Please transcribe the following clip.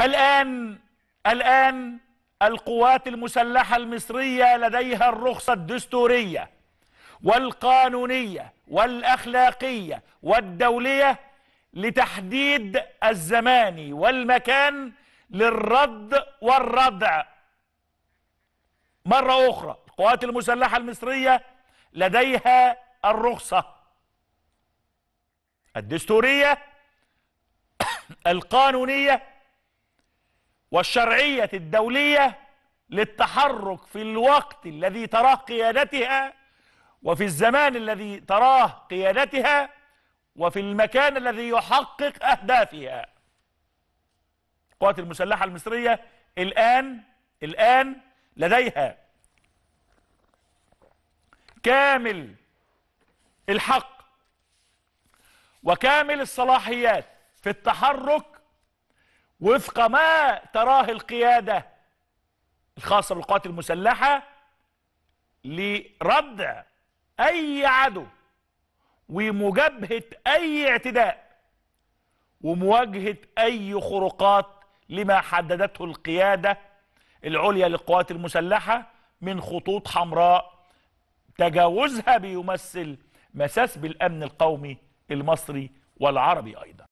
الآن الآن القوات المسلحة المصرية لديها الرخصة الدستورية والقانونية والأخلاقية والدولية لتحديد الزمان والمكان للرد والردع مرة أخرى القوات المسلحة المصرية لديها الرخصة الدستورية القانونية والشرعية الدولية للتحرك في الوقت الذي تراه قيادتها وفي الزمان الذي تراه قيادتها وفي المكان الذي يحقق أهدافها القوات المسلحة المصرية الآن الآن لديها كامل الحق وكامل الصلاحيات في التحرك وفق ما تراه القيادة الخاصة بالقوات المسلحة لردع أي عدو ومجابهة أي اعتداء ومواجهة أي خروقات لما حددته القيادة العليا للقوات المسلحة من خطوط حمراء تجاوزها بيمثل مساس بالأمن القومي المصري والعربي أيضا